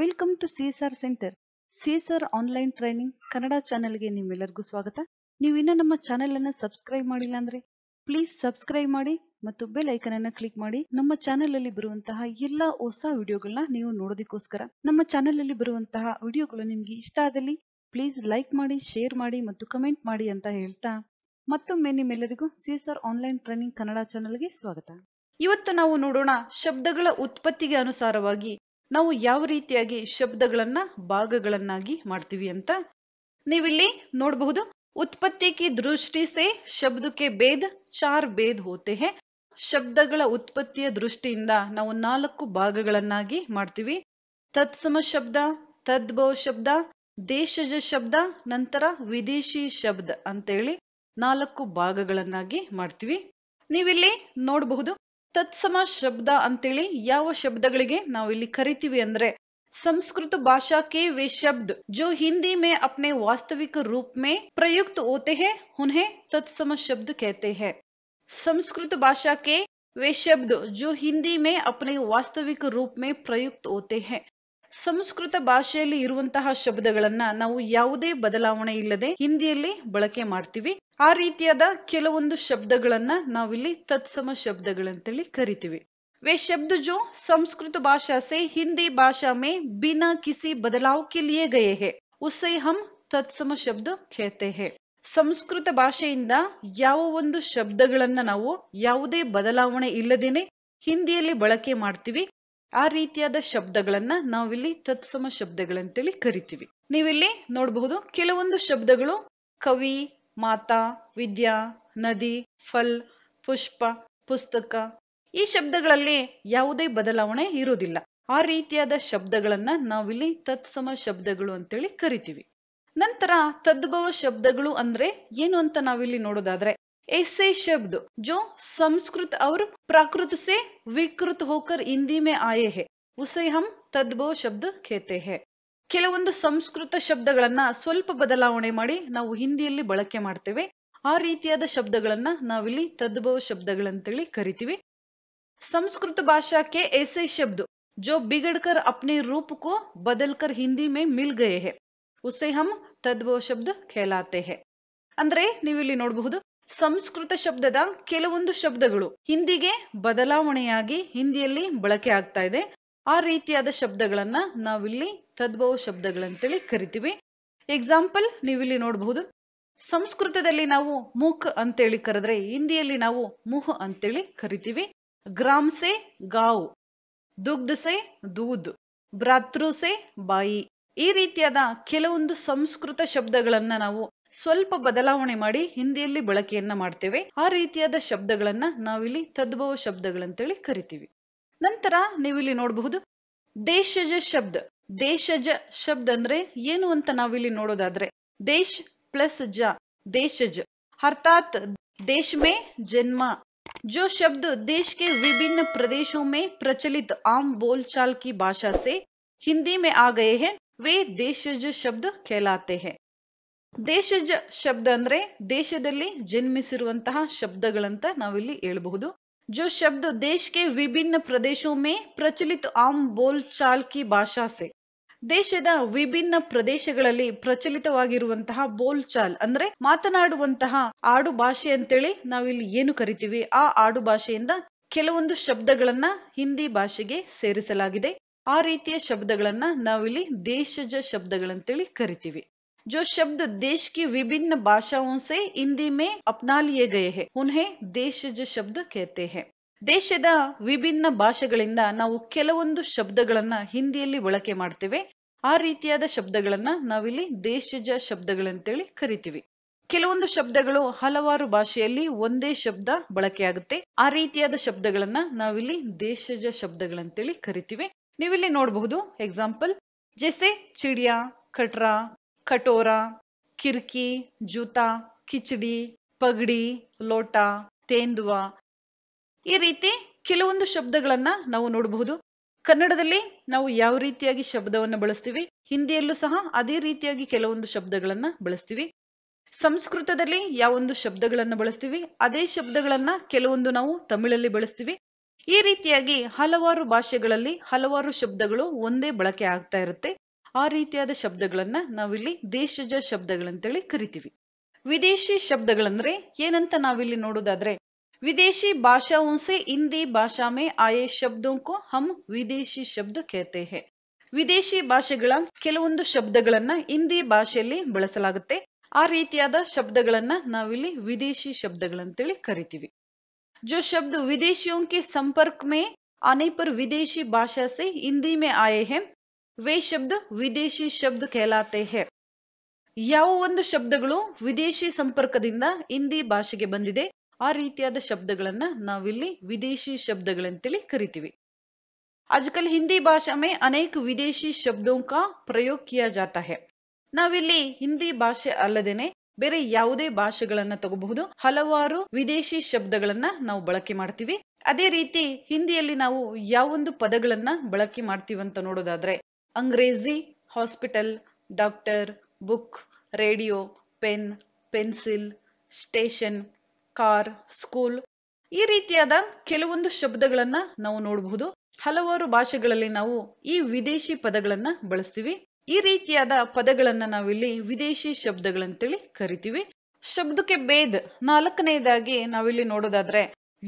welcome to CSR centre CSR online training Kannada ಗೆ ನಿಮ್ಮೆಲ್ಲರಿಗೂ ಸ್ವಾಗತ ನೀವು ಇನ್ನೂ ನಮ್ಮ ಚಾನೆಲ್ ಅನ್ನ ಸಬ್ಸ್ಕ್ರೈಬ್ ಮಾಡಿಲ್ಲ ಅಂದ್ರೆ ಪ್ಲೀಸ್ ಸಬ್ಸ್ಕ್ರೈಬ್ ಮಾಡಿ ಮತ್ತು ಬೆಲ್ ಐಕನ್ ಅನ್ನ ಕ್ಲಿಕ್ ಮಾಡಿ ನಮ್ಮ ಚಾನೆಲ್ ಅಲ್ಲಿ ಬರುವಂತಹ ಎಲ್ಲಾ ಹೊಸ ವಿಡಿಯೋಗಳನ್ನ ನೀವು ನೋಡೋದಕ್ಕೋಸ್ಕರ ನಮ್ಮ ಚಾನೆಲ್ ಅಲ್ಲಿ ಬರುವಂತಹ ವಿಡಿಯೋಗಳು ನಿಮ್ಗೆ ಇಷ್ಟ ಆದಲ್ಲಿ ಪ್ಲೀಸ್ ಲೈಕ್ ಮಾಡಿ ಶೇರ್ ಮಾಡಿ ಮತ್ತು ಕಮೆಂಟ್ ಮಾಡಿ ಅಂತ ಹೇಳ್ತಾ ಮತ್ತೊಮ್ಮೆ ನಿಮ್ಮೆಲ್ಲರಿಗೂ ಸಿಎಸ್ಆರ್ ಆನ್ಲೈನ್ ಟ್ರೈನಿಂಗ್ ಕನ್ನಡ ಚಾನೆಲ್ಗೆ ಸ್ವಾಗತ ಇವತ್ತು ನಾವು ನೋಡೋಣ ಶಬ್ದಗಳ ಉತ್ಪತ್ತಿಗೆ ಅನುಸಾರವಾಗಿ ನಾವು ಯಾವ ರೀತಿಯಾಗಿ ಶಬ್ದಗಳನ್ನ ಭಾಗಗಳನ್ನಾಗಿ ಮಾಡ್ತೀವಿ ಅಂತ ನೀವಿಲ್ಲಿ ನೋಡಬಹುದು ಉತ್ಪತ್ತಿ ಕಿ ದೃಷ್ಟಿ ಸೆ ಶಬ್ದಕ್ಕೆ ಭೇದ್ ಚಾರ್ ಭೇದ್ ಹೋತೆ ಹೇ ಶಬ್ದಗಳ ಉತ್ಪತ್ತಿಯ ದೃಷ್ಟಿಯಿಂದ ನಾವು ನಾಲ್ಕು ಭಾಗಗಳನ್ನಾಗಿ ಮಾಡ್ತೀವಿ ತತ್ಸಮ ಶಬ್ದ ತದ್ಭವ ಶಬ್ದ ದೇಶಜ ಶಬ್ದ ನಂತರ ವಿದೇಶಿ ಶಬ್ದ ಅಂತೇಳಿ ನಾಲ್ಕು ಭಾಗಗಳನ್ನಾಗಿ ಮಾಡ್ತೀವಿ ನೀವಿಲ್ಲಿ ನೋಡಬಹುದು तत्सम शब्द अंत यब्द ना करती संस्कृत भाषा के वे शब्द जो हिंदी में अपने वास्तविक रूप में प्रयुक्त होते हैं उन्हें तत्सम शब्द कहते हैं संस्कृत भाषा के वे शब्द जो हिंदी में अपने वास्तविक रूप में प्रयुक्त होते हैं ಸಂಸ್ಕೃತ ಭಾಷೆಯಲ್ಲಿ ಇರುವಂತಹ ಶಬ್ದಗಳನ್ನ ನಾವು ಯಾವುದೇ ಬದಲಾವಣೆ ಇಲ್ಲದೆ ಹಿಂದಿಯಲ್ಲಿ ಬಳಕೆ ಮಾಡ್ತೀವಿ ಆ ರೀತಿಯಾದ ಕೆಲವೊಂದು ಶಬ್ದಗಳನ್ನ ನಾವಿಲ್ಲಿ ತತ್ಸಮ ಶಬ್ದಗಳಂತೇಳಿ ಕರಿತೀವಿ ವೇ ಶಬ್ದ ಜೋ ಸಂಸ್ಕೃತ भाषा से हिंदी भाषा में बिना किसी बदलाव के लिए गए हैं ಹಮ್ हम ಶಬ್ದ कहते ಹೇ ಸಂಸ್ಕೃತ ಭಾಷೆಯಿಂದ ಯಾವ ಒಂದು ಶಬ್ದಗಳನ್ನ ನಾವು ಯಾವುದೇ ಬದಲಾವಣೆ ಇಲ್ಲದೇನೆ ಹಿಂದಿಯಲ್ಲಿ ಬಳಕೆ ಮಾಡ್ತೀವಿ ಆ ರೀತಿಯಾದ ಶಬ್ದಗಳನ್ನ ನಾವಿಲ್ಲಿ ತತ್ಸಮ ಶಬ್ದಗಳಂತೇಳಿ ಕರಿತೀವಿ ನೀವಿಲ್ಲಿ ನೋಡಬಹುದು ಕೆಲವೊಂದು ಶಬ್ದಗಳು ಕವಿ ಮಾತಾ ವಿದ್ಯಾ ನದಿ ಫಲ್ ಪುಷ್ಪ ಪುಸ್ತಕ ಈ ಶಬ್ದಗಳಲ್ಲಿ ಯಾವುದೇ ಬದಲಾವಣೆ ಇರೋದಿಲ್ಲ ಆ ರೀತಿಯಾದ ಶಬ್ದಗಳನ್ನ ನಾವಿಲ್ಲಿ ತತ್ಸಮ ಶಬ್ದಗಳು ಅಂತೇಳಿ ಕರಿತೀವಿ ನಂತರ ತದ್ಭವ ಶಬ್ದಗಳು ಅಂದ್ರೆ ಏನು ಅಂತ ನಾವಿಲ್ಲಿ ನೋಡೋದಾದ್ರೆ ऐसे शब्द जो संस्कृत और प्राकृत से विकृत होकर हिंदी में आए हैं उसे हम ತದ್ಭವ ಶಬ್ದ कहते हैं ಕೆಲವೊಂದು ಸಂಸ್ಕೃತ ಶಬ್ದಗಳನ್ನ ಸ್ವಲ್ಪ ಬದಲಾವಣೆ ಮಾಡಿ ನಾವು ಹಿಂದಿಯಲ್ಲಿ ಬಳಕೆ ಮಾಡ್ತೇವೆ ಆ ರೀತಿಯಾದ ಶಬ್ದಗಳನ್ನ ನಾವಿಲ್ಲಿ ತದ್ಭವ ಶಬ್ದಗಳಂತೇಳಿ ಕರಿತೀವಿ ಸಂಸ್ಕೃತ ಭಾಷಾಕ್ಕೆ ऐसे ಶಬ್ದ ಜೋ ಬಿಗಡ್ಕರ್ ಅಪ್ನೆ रूप को बदलकर हिंदी ಮಿಲ್ मिल गए ಉಸೆ ಹಮ್ ತದ್ಭವ ಶಬ್ದ ಖೇಲಾತೆ कहलाते ಅಂದ್ರೆ ನೀವು ಇಲ್ಲಿ ನೋಡಬಹುದು ಸಂಸ್ಕೃತ ಶಬ್ದದ ಕೆಲವೊಂದು ಶಬ್ದಗಳು ಹಿಂದಿಗೆ ಬದಲಾವಣೆಯಾಗಿ ಹಿಂದಿಯಲ್ಲಿ ಬಳಕೆ ಆಗ್ತಾ ಇದೆ ಆ ರೀತಿಯಾದ ಶಬ್ದಗಳನ್ನ ನಾವಿಲ್ಲಿ ತದ್ಭವ ಶಬ್ದಗಳಂತೇಳಿ ಕರಿತೀವಿ ಎಕ್ಸಾಂಪಲ್ ನೀವಿಲ್ಲಿ ನೋಡಬಹುದು ಸಂಸ್ಕೃತದಲ್ಲಿ ನಾವು ಮುಖ್ ಅಂತೇಳಿ ಕರೆದ್ರೆ ಹಿಂದಿಯಲ್ಲಿ ನಾವು ಮುಹ್ ಅಂತೇಳಿ ಕರಿತೀವಿ ಗ್ರಾಮ್ಸೆ ಗಾವ್ ದುಗ್ಧಸೆ ದೂದ್ ಭ್ರಾತೃಸೆ ಬಾಯಿ ಈ ರೀತಿಯಾದ ಕೆಲವೊಂದು ಸಂಸ್ಕೃತ ಶಬ್ದಗಳನ್ನ ನಾವು ಸ್ವಲ್ಪ ಬದಲಾವಣೆ ಮಾಡಿ ಹಿಂದಿಯಲ್ಲಿ ಬಳಕೆಯನ್ನ ಮಾಡ್ತೇವೆ ಆ ರೀತಿಯಾದ ಶಬ್ದಗಳನ್ನ ನಾವಿಲ್ಲಿ ತದ್ಭವ ಶಬ್ದಗಳಂತೇಳಿ ಕರಿತೀವಿ ನಂತರ ನೀವಿಲ್ಲಿ ನೋಡಬಹುದು ದೇಶಜ ಶಬ್ದ ದೇಶಜ ಶಬ್ದ ಅಂದ್ರೆ ಏನು ಅಂತ ನಾವಿಲ್ಲಿ ನೋಡೋದಾದ್ರೆ ದೇಶ್ ಪ್ಲಸ್ ಜ ದೇಶಜ ಅರ್ಥಾತ್ ದೇಶ್ ಮೇ ಜನ್ಮ ಜೋ ಶಬ್ದ ದೇಶಕ್ಕೆ ವಿಭಿನ್ನ ಪ್ರದೇಶೋ ಮೇ ಪ್ರಚಲಿತ ಆಮ್ ಬೋಲ್ ಚಾಲ್ ಕಿ ಭಾಷಾ से ಹಿಂದಿ ಮೇ ಆಗ ವೇ ದೇಶಜ वे देशज शब्द ದೇಶಜ ಶಬ್ದ ಅಂದ್ರೆ ದೇಶದಲ್ಲಿ ಜನ್ಮಿಸಿರುವಂತಹ ಶಬ್ದಗಳಂತ ನಾವಿಲ್ಲಿ ಹೇಳಬಹುದು ಜೋ ಶಬ್ದ ದೇಶಕ್ಕೆ ವಿಭಿನ್ನ ಪ್ರದೇಶೋ ಮೇ ಪ್ರಚಲಿತ ಆಮ್ ಬೋಲ್ ಚಾಲ್ ಕಿ ಭಾಷಾ ಸೆ ದೇಶದ ವಿಭಿನ್ನ ಪ್ರದೇಶಗಳಲ್ಲಿ ಪ್ರಚಲಿತವಾಗಿರುವಂತಹ ಬೋಲ್ ಚಾಲ್ ಅಂದ್ರೆ ಮಾತನಾಡುವಂತಹ ಆಡು ಭಾಷೆ ಅಂತೇಳಿ ನಾವಿಲ್ಲಿ ಏನು ಕರಿತೀವಿ ಆ ಆಡು ಭಾಷೆಯಿಂದ ಕೆಲವೊಂದು ಶಬ್ದಗಳನ್ನ ಹಿಂದಿ ಭಾಷೆಗೆ ಸೇರಿಸಲಾಗಿದೆ ಆ ರೀತಿಯ ಶಬ್ದಗಳನ್ನ ನಾವಿಲ್ಲಿ ದೇಶಜ ಶಬ್ದಗಳಂತೇಳಿ ಕರಿತೀವಿ जो शब्द देश की विभिन्न भाषाओं से हिंदी में अपना लिए गए हैं उन्हें ದೇಶಜ ಶಬ್ದ कहते हैं ದೇಶದ ವಿಭಿನ್ನ ಭಾಷೆಗಳಿಂದ ನಾವು ಕೆಲವೊಂದು ಶಬ್ದಗಳನ್ನ ಹಿಂದಿಯಲ್ಲಿ ಬಳಕೆ ಮಾಡ್ತೇವೆ ಆ ರೀತಿಯಾದ ಶಬ್ದಗಳನ್ನ ನಾವಿಲ್ಲಿ ದೇಶಜ ಶಬ್ದಗಳಂತೇಳಿ ಕರಿತೀವಿ ಕೆಲವೊಂದು ಶಬ್ದಗಳು ಹಲವಾರು ಭಾಷೆಯಲ್ಲಿ ಒಂದೇ ಶಬ್ದ ಬಳಕೆಯಾಗುತ್ತೆ ಆ ರೀತಿಯಾದ ಶಬ್ದಗಳನ್ನ ನಾವಿಲ್ಲಿ ದೇಶಜ ಶಬ್ದಗಳಂತೇಳಿ ಕರಿತೀವಿ ನೀವಿಲ್ಲಿ ನೋಡಬಹುದು ಎಕ್ಸಾಂಪಲ್ ಜೆಸೆ ಚಿಡಿಯಾ ಕಟ್ರಾ ಕಟೋರ ಕಿರ್ಕಿ ಜೂತಾ ಕಿಚಡಿ ಪಗಡಿ ಲೋಟ ತೇಂದುವ ಈ ರೀತಿ ಕೆಲವೊಂದು ಶಬ್ದಗಳನ್ನ ನಾವು ನೋಡಬಹುದು ಕನ್ನಡದಲ್ಲಿ ನಾವು ಯಾವ ರೀತಿಯಾಗಿ ಶಬ್ದವನ್ನು ಬಳಸ್ತೀವಿ ಹಿಂದಿಯಲ್ಲೂ ಸಹ ಅದೇ ರೀತಿಯಾಗಿ ಕೆಲವೊಂದು ಶಬ್ದಗಳನ್ನ ಬಳಸ್ತೀವಿ ಸಂಸ್ಕೃತದಲ್ಲಿ ಯಾವೊಂದು ಶಬ್ದಗಳನ್ನು ಬಳಸ್ತೀವಿ ಅದೇ ಶಬ್ದಗಳನ್ನ ಕೆಲವೊಂದು ನಾವು ತಮಿಳಲ್ಲಿ ಬಳಸ್ತೀವಿ ಈ ರೀತಿಯಾಗಿ ಹಲವಾರು ಭಾಷೆಗಳಲ್ಲಿ ಹಲವಾರು ಶಬ್ದಗಳು ಒಂದೇ ಬಳಕೆ ಆಗ್ತಾ ಇರುತ್ತೆ ಆ ರೀತಿಯಾದ ಶಬ್ದಗಳನ್ನ ನಾವಿಲ್ಲಿ ದೇಶಜ ಶಬ್ದಗಳಂತೇಳಿ ಕರಿತೀವಿ ವಿದೇಶಿ ಶಬ್ದಗಳಂದ್ರೆ ಏನಂತ ನಾವಿಲ್ಲಿ ನೋಡೋದಾದ್ರೆ ವಿದೇಶಿ ಭಾಷಾ ಉಂಸೆ ಹಿಂದಿ ಭಾಷಾ ಮೇ ಆಯೇ ಶಬ್ದಕ್ಕೂ ಹಮ್ ವಿದೇಶಿ ಶಬ್ದ ಕೇತೆ ಹೇ ವಿದೇಶಿ ಭಾಷೆಗಳ ಕೆಲವೊಂದು ಶಬ್ದಗಳನ್ನ ಹಿಂದಿ ಭಾಷೆಯಲ್ಲಿ ಬಳಸಲಾಗುತ್ತೆ ಆ ರೀತಿಯಾದ ಶಬ್ದಗಳನ್ನ ನಾವಿಲ್ಲಿ ವಿದೇಶಿ ಶಬ್ದಗಳಂತೇಳಿ ಕರಿತೀವಿ ಜೋ ಶಬ್ದ ವಿದೇಶಿಯೊಂಕೆ ಸಂಪರ್ಕ ಮೇ ಅನೇಪರ್ ವಿದೇಶಿ ಭಾಷಾ ಸೆ ಹಿಂದಿ ಮೇ ಆಯೇ ಹೇ ವೇ ಶಬ್ದ ವಿದೇಶಿ ಶಬ್ದ कहलाते हैं ಯಾವ ಒಂದು ಶಬ್ದಗಳು ವಿದೇಶಿ ಸಂಪರ್ಕದಿಂದ ಹಿಂದಿ ಭಾಷೆಗೆ ಬಂದಿದೆ ಆ ರೀತಿಯಾದ ಶಬ್ದಗಳನ್ನ ನಾವಿಲ್ಲಿ ವಿದೇಶಿ ಶಬ್ದಗಳಂತೇಳಿ ಕರಿತೀವಿ ಆಜಕಲ್ ಹಿಂದಿ ಭಾಷಾಮೆ ಮೇ ಅನೇಕ ವಿದೇಶಿ ಶಬ್ದ ಪ್ರಯೋಗ किया ಹೇ ಹೇ ನಾವಿಲ್ಲಿ ಹಿಂದಿ ಭಾಷೆ ಅಲ್ಲದೇನೆ ಬೇರೆ ಯಾವುದೇ ಭಾಷೆಗಳನ್ನ ತಗೋಬಹುದು ಹಲವಾರು ವಿದೇಶಿ ಶಬ್ದಗಳನ್ನ ನಾವು ಬಳಕೆ ಮಾಡ್ತೀವಿ ಅದೇ ರೀತಿ ಹಿಂದಿಯಲ್ಲಿ ನಾವು ಯಾವೊಂದು ಪದಗಳನ್ನ ಬಳಕೆ ಅಂತ ನೋಡೋದಾದ್ರೆ ಅಂಗ್ರೇಜಿ hospital doctor book radio pen pencil station car school ಈ ರೀತಿಯಾದ ಕೆಲವೊಂದು ಶಬ್ದಗಳನ್ನ ನಾವು ನೋಡಬಹುದು ಹಲವಾರು ಭಾಷೆಗಳಲ್ಲಿ ನಾವು ಈ ವಿದೇಶಿ ಪದಗಳನ್ನ ಬಳಸ್ತೀವಿ ಈ ರೀತಿಯಾದ ಪದಗಳನ್ನ ನಾವಿಲ್ಲಿ ವಿದೇಶಿ ಶಬ್ದಗಳಂತೇಳಿ ಕರಿತೀವಿ ಶಬ್ದಕ್ಕೆ ಭೇದ್ ನಾಲ್ಕನೆಯದಾಗಿ ನಾವಿಲ್ಲಿ ನೋಡೋದಾದ್ರೆ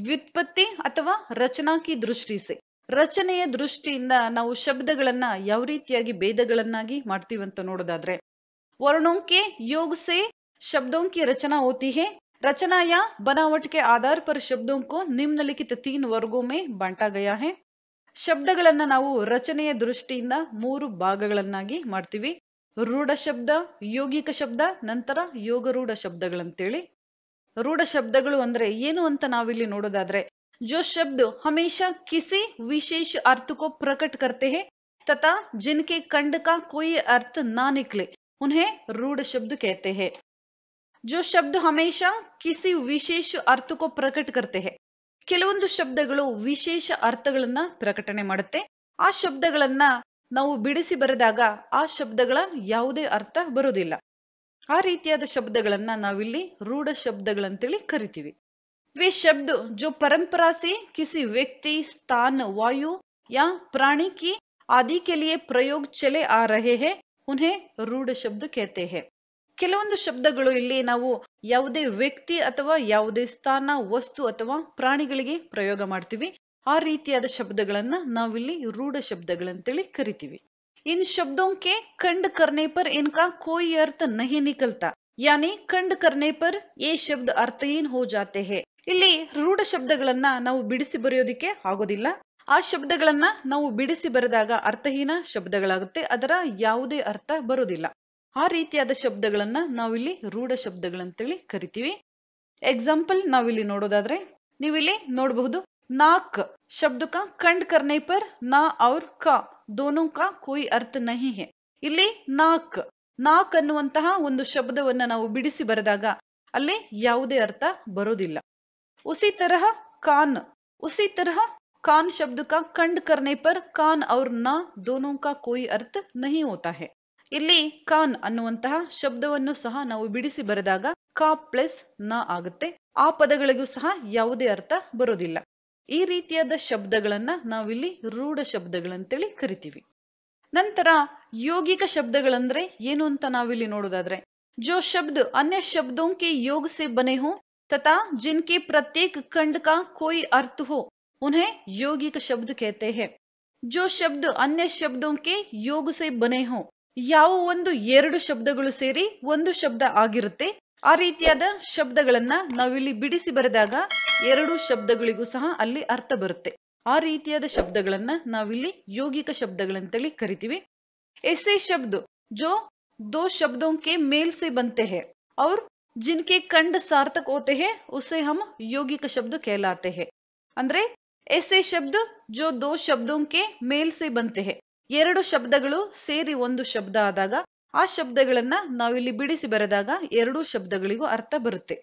ವ್ಯುತ್ಪತ್ತಿ ಅಥವಾ ರಚನಾಕಿ ದೃಷ್ಟಿ ರಚನೆಯ ದೃಷ್ಟಿಯಿಂದ ನಾವು ಶಬ್ದಗಳನ್ನ ಯಾವ ರೀತಿಯಾಗಿ ಭೇದಗಳನ್ನಾಗಿ ಮಾಡ್ತೀವಂತ ನೋಡೋದಾದ್ರೆ ವರ್ಣೋಂಕೆ ಯೋಗಸೆ ಶಬ್ದೋಂಕಿ ರಚನಾ ಓತಿ ಹೇ ರಚನಾಯ ಆಧಾರ ಪರ ಶಬ್ದೋಂಕು आधार ಲಿಖಿತ ತೀನ್ ವರ್ಗೊಮೆ निम्नलिखित तीन ಗಯಾ ಶಬ್ದಗಳನ್ನ ನಾವು ರಚನೆಯ ದೃಷ್ಟಿಯಿಂದ ಮೂರು ಭಾಗಗಳನ್ನಾಗಿ ಮಾಡ್ತೀವಿ ರೂಢ ಶಬ್ದ ಯೋಗಿಕ ಶಬ್ದ ನಂತರ ಯೋಗರೂಢ ಶಬ್ದಗಳಂತೇಳಿ ರೂಢ ಶಬ್ದಗಳು ಅಂದ್ರೆ ಏನು ಅಂತ ನಾವಿಲ್ಲಿ ನೋಡೋದಾದ್ರೆ जो शब्द हमेशा किसी विशेष अर्थ को प्रकट करते हैं तथा जिनके कंड का कोई अर्थ ना निकले उन्हें रूढ़ शब्द कहते हैं जो शब्द हमेशा किसी ವಿಶೇಷ ಅರ್ಥಕ್ಕೂ ಪ್ರಕಟ ಕರ್ತೆ ಕೆಲವೊಂದು ಶಬ್ದಗಳು ವಿಶೇಷ ಅರ್ಥಗಳನ್ನ ಪ್ರಕಟಣೆ ಮಾಡುತ್ತೆ ಆ ಶಬ್ದಗಳನ್ನ ನಾವು ಬಿಡಿಸಿ ಬರೆದಾಗ ಆ ಶಬ್ದಗಳ ಯಾವುದೇ ಅರ್ಥ ಬರೋದಿಲ್ಲ ಆ ರೀತಿಯಾದ ಶಬ್ದಗಳನ್ನ ನಾವಿಲ್ಲಿ ರೂಢ ಶಬ್ದಗಳಂತೇಳಿ ಕರಿತೀವಿ वे शब्द जो परंपरा से किसी व्यक्ति स्थान वायु या प्राणी की आदि के लिए प्रयोग चले आ रहे हैं उन्हें रूढ़ शब्द कहते हैं ಕೆಲವೊಂದು ಶಬ್ದಗಳು ಇಲ್ಲಿ ನಾವು ಯಾವುದೇ ವ್ಯಕ್ತಿ ಅಥವಾ ಯಾವುದೇ ಸ್ಥಾನ ವಸ್ತು ಅಥವಾ ಪ್ರಾಣಿಗಳಿಗೆ ಪ್ರಯೋಗ ಮಾಡ್ತೀವಿ ಆ ರೀತಿಯಾದ ಶಬ್ದಗಳನ್ನ ನಾವಿಲ್ಲಿ ರೂಢ ಶಬ್ದಗಳಂತೇಳಿ ಕರಿತೀವಿ ಇನ್ ಶಬ್ದೋಂ ಕಂಡ್ ಕರ್ನೆ ಪರ್ ಇನ್ಕಾ ಕೋಯಿ ಅರ್ಥ ನಹಿ ನಿಕಲ್ತಾ ಯಾನಿ ಖಂಡ್ ಕರ್ನೆ ಪರ್ ಎ ಶಬ್ದ ಅರ್ಥಹೀನ್ ಹೋ ಜಾತೆ ಹೇ ಇಲ್ಲಿ ರೂಢ ಶಬ್ದಗಳನ್ನ ನಾವು ಬಿಡಿಸಿ ಬರೆಯೋದಿಕ್ಕೆ ಆಗೋದಿಲ್ಲ ಆ ಶಬ್ದಗಳನ್ನ ನಾವು ಬಿಡಿಸಿ ಬರೆದಾಗ ಅರ್ಥಹೀನ ಶಬ್ದಗಳಾಗುತ್ತೆ ಅದರ ಯಾವುದೇ ಅರ್ಥ ಬರೋದಿಲ್ಲ ಆ ರೀತಿಯಾದ ಶಬ್ದಗಳನ್ನ ನಾವಿಲ್ಲಿ ರೂಢ ಶಬ್ದಗಳಂತೇಳಿ ಕರಿತೀವಿ ಎಕ್ಸಾಂಪಲ್ ನಾವಿಲ್ಲಿ ನೋಡೋದಾದ್ರೆ ನೀವಿಲ್ಲಿ ನೋಡಬಹುದು ನಾಕ್ ಶಬ್ದ ಕಂಡ್ ಕರ್ನೆ ಪರ್ ನಾ ಅವ್ರ ಕ ದೋನೋ ಕಾ ಕೋಯಿ ಅರ್ಥ ನಹಿ ಹೇ ಇಲ್ಲಿ ನಾಕ್ ನಾಕ್ ಅನ್ನುವಂತಹ ಒಂದು ಶಬ್ದವನ್ನ ನಾವು ಬಿಡಿಸಿ ಬರೆದಾಗ ಅಲ್ಲಿ ಯಾವುದೇ ಅರ್ಥ ಬರೋದಿಲ್ಲ ಉಸಿ ತರಹ ಕಾನ್ ಉಸಿ ತರಹ ಕಾನ್ शब्द ಕಂಡ್ ಕರ್ನೆ ಪರ್ ಕಾನ್ कान ನಾ ದೋನೋ दोनों का कोई अर्थ नहीं होता ಇಲ್ಲಿ ಕಾನ್ ಅನ್ನುವಂತಹ ಶಬ್ದವನ್ನು ಸಹ ನಾವು ಬಿಡಿಸಿ ಬರೆದಾಗ ಕಾ ಪ್ಲಸ್ ನ ಆಗುತ್ತೆ ಆ ಪದಗಳಿಗೂ ಸಹ ಯಾವುದೇ ಅರ್ಥ ಬರೋದಿಲ್ಲ ಈ ರೀತಿಯಾದ ಶಬ್ದಗಳನ್ನ ನಾವಿಲ್ಲಿ ರೂಢ ಶಬ್ದಗಳಂತೇಳಿ ಕರಿತೀವಿ ನಂತರ ಯೋಗಿಕ ಶಬ್ದಗಳಂದ್ರೆ ಏನು ಅಂತ ನಾವಿಲ್ಲಿ ನೋಡೋದಾದ್ರೆ ಜೋ ಶಬ್ದ ಅನ್ಯ ಶಬ್ದೋं ಯೋಗ ಸೇ ಬನೆ ಹೋ ತಥಾ ಜಿನ್ಕೆ ಪ್ರತ್ಯೇಕ ಖಂಡ ಕಾ ಕೋಯಿ ಅರ್ಥ ಹೋ ಉನ್ಹೇ ಯೋಗಿಕ ಶಬ್ದ ಕೇತೆ ಹೇ ಜೋ ಶಬ್ದ ಅನ್ಯ अन्य ಯೋಗ के ಬನೆ ಹೋ ಯಾವ ಒಂದು ಎರಡು ಶಬ್ದಗಳು ಸೇರಿ ಒಂದು ಶಬ್ದ ಆಗಿರುತ್ತೆ ಆ ರೀತಿಯಾದ ಶಬ್ದಗಳನ್ನ ನಾವಿಲ್ಲಿ ಬಿಡಿಸಿ ಬರೆದಾಗ ಎರಡು ಶಬ್ದಗಳಿಗೂ ಸಹ ಅಲ್ಲಿ ಅರ್ಥ ಬರುತ್ತೆ ಆ ರೀತಿಯಾದ ಶಬ್ದಗಳನ್ನ ನಾವಿಲ್ಲಿ ಯೋಗಿಕ ಶಬ್ದಗಳಂತೇಳಿ ಕರಿತೀವಿ ಎಸೆ ಶಬ್ದ ಜೋ ದೋ शब्दों ಮೇಲ್ಸೆ मेल से बनते हैं और जिनके कंड सार्थक होते हैं उसे हम यौगिक शब्द ಅಂದ್ರೆ ಎಸೆ ಶಬ್ದ ಜೋ ದೋ ಶಬ್ದ ಮೇಲ್ಸೆ ಸೆ ಬಂತೆ ಎರಡು ಶಬ್ದಗಳು ಸೇರಿ ಒಂದು ಶಬ್ದ ಆದಾಗ ಆ ಶಬ್ದಗಳನ್ನ ನಾವಿಲ್ಲಿ ಬಿಡಿಸಿ ಬರೆದಾಗ ಎರಡೂ ಶಬ್ದಗಳಿಗೂ ಅರ್ಥ ಬರುತ್ತೆ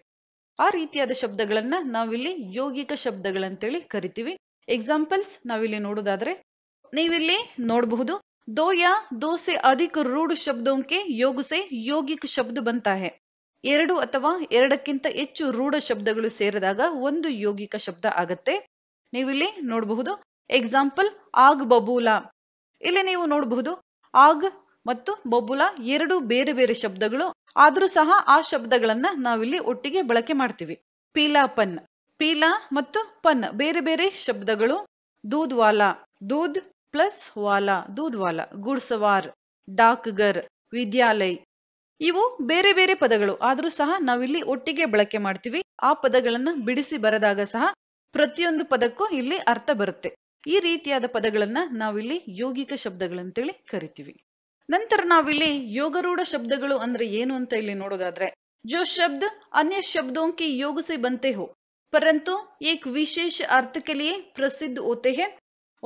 ಆ ರೀತಿಯಾದ ಶಬ್ದಗಳನ್ನ ನಾವಿಲ್ಲಿ ಯೋಗಿಕ ಶಬ್ದಗಳಂತೇಳಿ ಕರಿತೀವಿ ಎಕ್ಸಾಂಪಲ್ಸ್ ನಾವಿಲ್ಲಿ ನೋಡೋದಾದ್ರೆ ನೀವಿಲ್ಲಿ ನೋಡಬಹುದು ದೋಯಾ ದೋಸೆ ಅಧಿಕ ರೂಢ ಶಬ್ದೋಂಕೆ ಯೋಗಸೆ ಯೋಗಿಕ ಶಬ್ದ ಬಂತಹ ಎರಡು ಅಥವಾ ಎರಡಕ್ಕಿಂತ ಹೆಚ್ಚು ರೂಢ ಶಬ್ದಗಳು ಸೇರಿದಾಗ ಒಂದು ಯೋಗಿಕ ಶಬ್ದ ಆಗತ್ತೆ ನೀವಿಲ್ಲಿ ನೋಡಬಹುದು ಎಕ್ಸಾಂಪಲ್ ಆಗ್ ಬಬೂಲ ಇಲ್ಲಿ ನೀವು ನೋಡಬಹುದು ಆಗ್ ಮತ್ತು ಬಬುಲಾ ಎರಡು ಬೇರೆ ಬೇರೆ ಶಬ್ದಗಳು ಆದ್ರೂ ಸಹ ಆ ಶಬ್ದಗಳನ್ನ ನಾವಿಲ್ಲಿ ಒಟ್ಟಿಗೆ ಬಳಕೆ ಮಾಡ್ತೀವಿ ಪೀಲಾಪನ್ ಪೀಲಾ ಮತ್ತು ಪನ್ ಬೇರೆ ಬೇರೆ ಶಬ್ದಗಳು ವಾಲಾ ದೂದ್ ಪ್ಲಸ್ ವಾಲಾ ದೂದ್ವಾಲಾ ಗುಡ್ಸವಾರ್ ಡಾಕ್ಗರ್ ವಿದ್ಯಾಲಯ ಇವು ಬೇರೆ ಬೇರೆ ಪದಗಳು ಆದರೂ ಸಹ ನಾವಿಲ್ಲಿ ಒಟ್ಟಿಗೆ ಬಳಕೆ ಮಾಡ್ತೀವಿ ಆ ಪದಗಳನ್ನು ಬಿಡಿಸಿ ಬರೆದಾಗ ಸಹ ಪ್ರತಿಯೊಂದು ಪದಕ್ಕೂ ಇಲ್ಲಿ ಅರ್ಥ ಬರುತ್ತೆ ಈ ರೀತಿಯಾದ ಪದಗಳನ್ನ ನಾವಿಲ್ಲಿ ಯೋಗಿಕ ಶಬ್ದಗಳಂತೇಳಿ ಕರಿತೀವಿ ನಂತರ ನಾವಿಲ್ಲಿ ಯೋಗರೂಢ ಶಬ್ದಗಳು ಅಂದ್ರೆ ಏನು ಅಂತ ಇಲ್ಲಿ ನೋಡೋದಾದ್ರೆ ಜೋ ಶಬ್ದ ಅನ್ಯ ಶಬ್ದೋಂಕಿ ಯೋಗಸಿ ಬಂತೆ ಹೋ परंतु एक विशेष अर्थ के लिए प्रसिद्ध होते हैं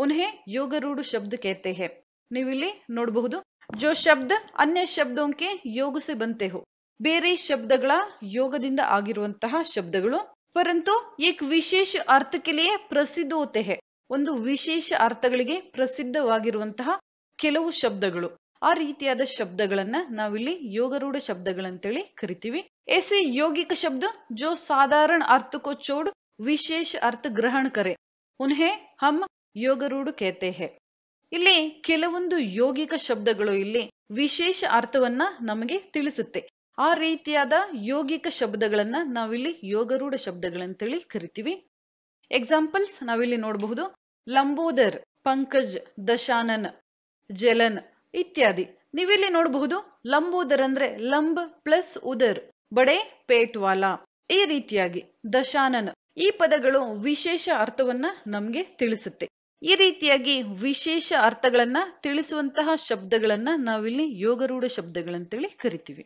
उन्हें योग शब्द कहते हैं ನೀವಿಲ್ಲಿ ನೋಡಬಹುದು ಜೋ ಶಬ್ದ ಅನ್ಯ ಶಬ್ದಕ್ಕೆ ಯೋಗ ಸೆ ಬಂತೆ ಬೇರೆ ಶಬ್ದಗಳ ಯೋಗದಿಂದ ಆಗಿರುವಂತಹ ಶಬ್ದಗಳು ಪರಂತು ಏಕ್ ವಿಶೇಷ ಅರ್ಥಕ್ಕೆ ಪ್ರಸಿದ್ಧ ಹೋತೆ ಹೇ ಒಂದು ವಿಶೇಷ ಅರ್ಥಗಳಿಗೆ ಪ್ರಸಿದ್ಧವಾಗಿರುವಂತಹ ಕೆಲವು ಶಬ್ದಗಳು ಆ ರೀತಿಯಾದ ಶಬ್ದಗಳನ್ನ ನಾವಿಲ್ಲಿ ಯೋಗರೂಢ ಶಬ್ದಗಳಂತೇಳಿ ಕರಿತೀವಿ ऐसे ಯೋಗಿಕ ಶಬ್ದ ಜೋ ಸಾಧಾರಣ ಅರ್ಥ को ವಿಶೇಷ ಅರ್ಥ ಗ್ರಹಣ ಕರೆ करे उन्हें ಯೋಗರೂಢ ಕೇತೆ ಹೇ ಇಲ್ಲಿ ಕೆಲವೊಂದು ಯೋಗಿಕ ಶಬ್ದಗಳು ಇಲ್ಲಿ ವಿಶೇಷ ಅರ್ಥವನ್ನ ನಮಗೆ ತಿಳಿಸುತ್ತೆ ಆ ರೀತಿಯಾದ ಯೋಗಿಕ ಶಬ್ದಗಳನ್ನ ನಾವಿಲ್ಲಿ ಯೋಗರೂಢ ಶಬ್ದಗಳಂತೇಳಿ ಕರಿತೀವಿ ಎಕ್ಸಾಂಪಲ್ಸ್ ನಾವಿಲ್ಲಿ ನೋಡಬಹುದು ಲಂಬೋದರ್ ಪಂಕಜ್ ದಶಾನನ್ ಜಲನ್ ಇತ್ಯಾದಿ ನೀವಿಲ್ಲಿ ನೋಡಬಹುದು ಲಂಬೂದರ್ ಅಂದ್ರೆ ಲಂಬ್ ಪ್ಲಸ್ ಉದರ್ ಬಡೆ ಪೇಟ್ವಾಲ ಈ ರೀತಿಯಾಗಿ ದಶಾನನ ಈ ಪದಗಳು ವಿಶೇಷ ಅರ್ಥವನ್ನ ನಮ್ಗೆ ತಿಳಿಸುತ್ತೆ ಈ ರೀತಿಯಾಗಿ ವಿಶೇಷ ಅರ್ಥಗಳನ್ನ ತಿಳಿಸುವಂತಹ ಶಬ್ದಗಳನ್ನ ನಾವಿಲ್ಲಿ ಯೋಗರೂಢ ಶಬ್ದಗಳಂತೇಳಿ ಕರಿತೀವಿ